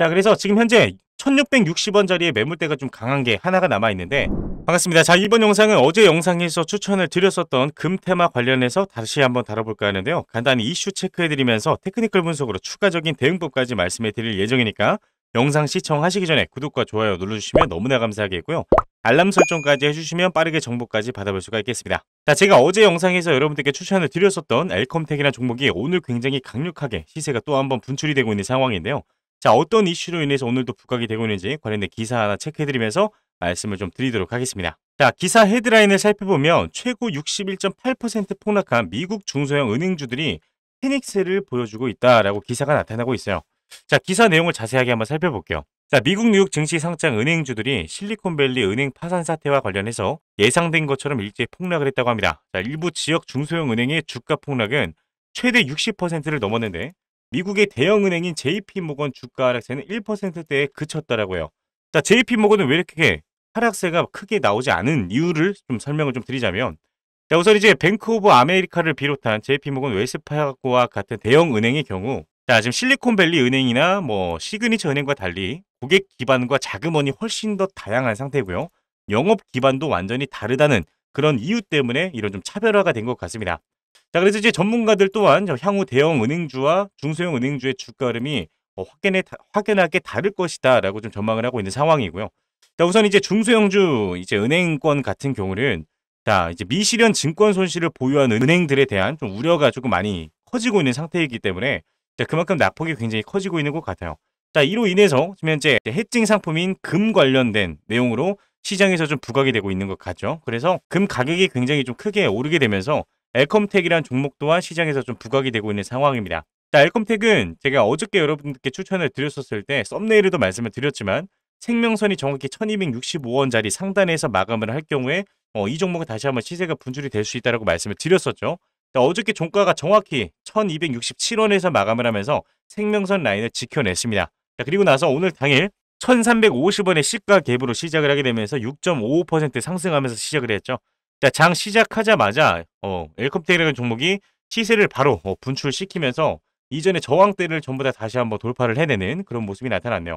자 그래서 지금 현재 1660원짜리의 매물대가 좀 강한 게 하나가 남아있는데 반갑습니다. 자 이번 영상은 어제 영상에서 추천을 드렸었던 금테마 관련해서 다시 한번 다뤄볼까 하는데요. 간단히 이슈 체크해드리면서 테크니컬 분석으로 추가적인 대응법까지 말씀해드릴 예정이니까 영상 시청하시기 전에 구독과 좋아요 눌러주시면 너무나 감사하겠고요. 알람 설정까지 해주시면 빠르게 정보까지 받아볼 수가 있겠습니다. 자, 제가 어제 영상에서 여러분들께 추천을 드렸었던 엘컴텍이라는 종목이 오늘 굉장히 강력하게 시세가 또 한번 분출이 되고 있는 상황인데요. 자 어떤 이슈로 인해서 오늘도 부각이 되고 있는지 관련된 기사 하나 체크해드리면서 말씀을 좀 드리도록 하겠습니다. 자 기사 헤드라인을 살펴보면 최고 61.8% 폭락한 미국 중소형 은행주들이 테닉스를 보여주고 있다라고 기사가 나타나고 있어요. 자 기사 내용을 자세하게 한번 살펴볼게요. 자 미국 뉴욕 증시 상장 은행주들이 실리콘밸리 은행 파산 사태와 관련해서 예상된 것처럼 일제 폭락을 했다고 합니다. 자 일부 지역 중소형 은행의 주가 폭락은 최대 60%를 넘었는데 미국의 대형 은행인 JP 모건 주가 하락세는 1%대에 그쳤더라고요 자, JP 모건은 왜 이렇게 하락세가 크게 나오지 않은 이유를 좀 설명을 좀 드리자면 자, 우선 이제 뱅크 오브 아메리카를 비롯한 JP 모건 웨스파고와 같은 대형 은행의 경우 자, 지금 실리콘밸리 은행이나 뭐 시그니처 은행과 달리 고객 기반과 자금원이 훨씬 더 다양한 상태고요. 영업 기반도 완전히 다르다는 그런 이유 때문에 이런 좀 차별화가 된 것 같습니다. 자, 그래서 이제 전문가들 또한 향후 대형 은행주와 중소형 은행주의 주가 흐름이 어, 확연해, 확연하게 다를 것이다 라고 좀 전망을 하고 있는 상황이고요. 자, 우선 이제 중소형주, 이제 은행권 같은 경우는 자, 이제 미실현 증권 손실을 보유한 은행들에 대한 좀 우려가 조금 많이 커지고 있는 상태이기 때문에 자, 그만큼 낙폭이 굉장히 커지고 있는 것 같아요. 자, 이로 인해서 지금 현재 해증 상품인 금 관련된 내용으로 시장에서 좀 부각이 되고 있는 것 같죠. 그래서 금 가격이 굉장히 좀 크게 오르게 되면서 엘컴텍이란 종목 또한 시장에서 좀 부각이 되고 있는 상황입니다. 자, 엘컴텍은 제가 어저께 여러분들께 추천을 드렸었을 때 썸네일에도 말씀을 드렸지만 생명선이 정확히 1265원짜리 상단에서 마감을 할 경우에 어, 이 종목은 다시 한번 시세가 분출이 될 수 있다고 말씀을 드렸었죠. 자, 어저께 종가가 정확히 1267원에서 마감을 하면서 생명선 라인을 지켜냈습니다. 자, 그리고 나서 오늘 당일 1350원의 시가 갭으로 시작을 하게 되면서 6.55% 상승하면서 시작을 했죠. 자, 장 시작하자마자 어, 엘컴테이라는 종목이 시세를 바로 어, 분출시키면서 이전에 저항대를 전부 다 다시 한번 돌파를 해내는 그런 모습이 나타났네요.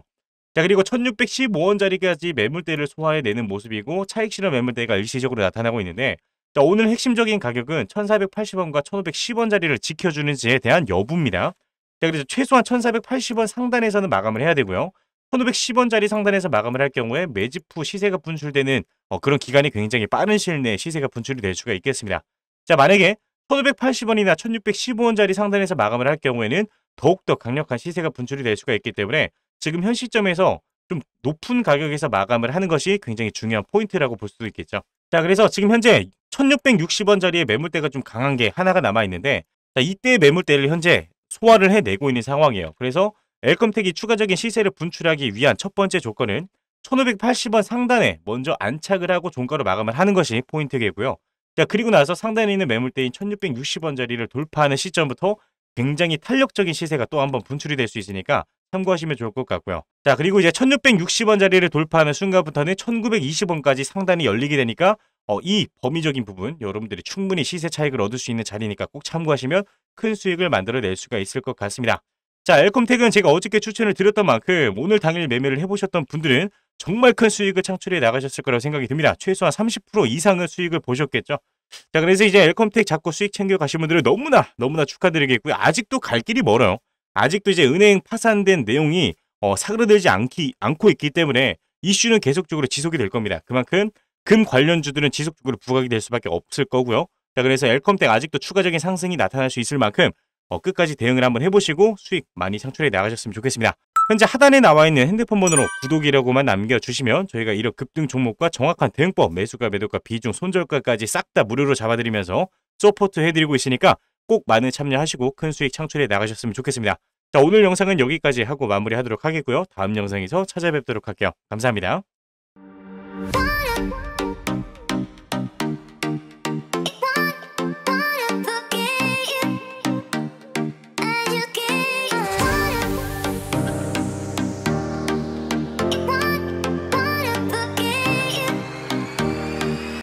자 그리고 1615원짜리까지 매물대를 소화해내는 모습이고 차익실현 매물대가 일시적으로 나타나고 있는데 자 오늘 핵심적인 가격은 1480원과 1510원짜리를 지켜주는지에 대한 여부입니다. 자 그래서 최소한 1480원 상단에서는 마감을 해야 되고요. 1510원짜리 상단에서 마감을 할 경우에 매집 후 시세가 분출되는 어, 그런 기간이 굉장히 빠른 시일 내에 시세가 분출이 될 수가 있겠습니다. 자 만약에 1580원이나 1615원짜리 상단에서 마감을 할 경우에는 더욱더 강력한 시세가 분출이 될 수가 있기 때문에 지금 현 시점에서 좀 높은 가격에서 마감을 하는 것이 굉장히 중요한 포인트라고 볼 수도 있겠죠. 자 그래서 지금 현재 1660원짜리의 매물대가 좀 강한 게 하나가 남아있는데 자, 이때의 매물대를 현재 소화를 해내고 있는 상황이에요. 그래서 엘컴텍이 추가적인 시세를 분출하기 위한 첫 번째 조건은 1580원 상단에 먼저 안착을 하고 종가로 마감을 하는 것이 포인트겠고요. 자 그리고 나서 상단에 있는 매물대인 1660원짜리를 돌파하는 시점부터 굉장히 탄력적인 시세가 또 한번 분출이 될 수 있으니까 참고하시면 좋을 것 같고요. 자 그리고 이제 1660원짜리를 돌파하는 순간부터는 1920원까지 상단이 열리게 되니까 어, 이 범위적인 부분 여러분들이 충분히 시세 차익을 얻을 수 있는 자리니까 꼭 참고하시면 큰 수익을 만들어낼 수가 있을 것 같습니다. 자, 엘컴텍은 제가 어저께 추천을 드렸던 만큼 오늘 당일 매매를 해보셨던 분들은 정말 큰 수익을 창출해 나가셨을 거라고 생각이 듭니다. 최소한 30% 이상의 수익을 보셨겠죠. 자, 그래서 이제 엘컴텍 잡고 수익 챙겨 가신 분들은 너무나 너무나 축하드리겠고요. 아직도 갈 길이 멀어요. 아직도 이제 은행 파산된 내용이 어, 사그러들지 않기, 않고 있기 때문에 이슈는 계속적으로 지속이 될 겁니다. 그만큼 금 관련주들은 지속적으로 부각이 될 수밖에 없을 거고요. 자, 그래서 엘컴텍 아직도 추가적인 상승이 나타날 수 있을 만큼 어, 끝까지 대응을 한번 해보시고 수익 많이 창출해 나가셨으면 좋겠습니다. 현재 하단에 나와 있는 핸드폰 번호로 구독이라고만 남겨주시면 저희가 이력 급등 종목과 정확한 대응법, 매수가, 매도가, 비중, 손절가까지 싹 다 무료로 잡아드리면서 서포트 해드리고 있으니까 꼭 많은 참여하시고 큰 수익 창출해 나가셨으면 좋겠습니다. 자, 오늘 영상은 여기까지 하고 마무리하도록 하겠고요. 다음 영상에서 찾아뵙도록 할게요. 감사합니다.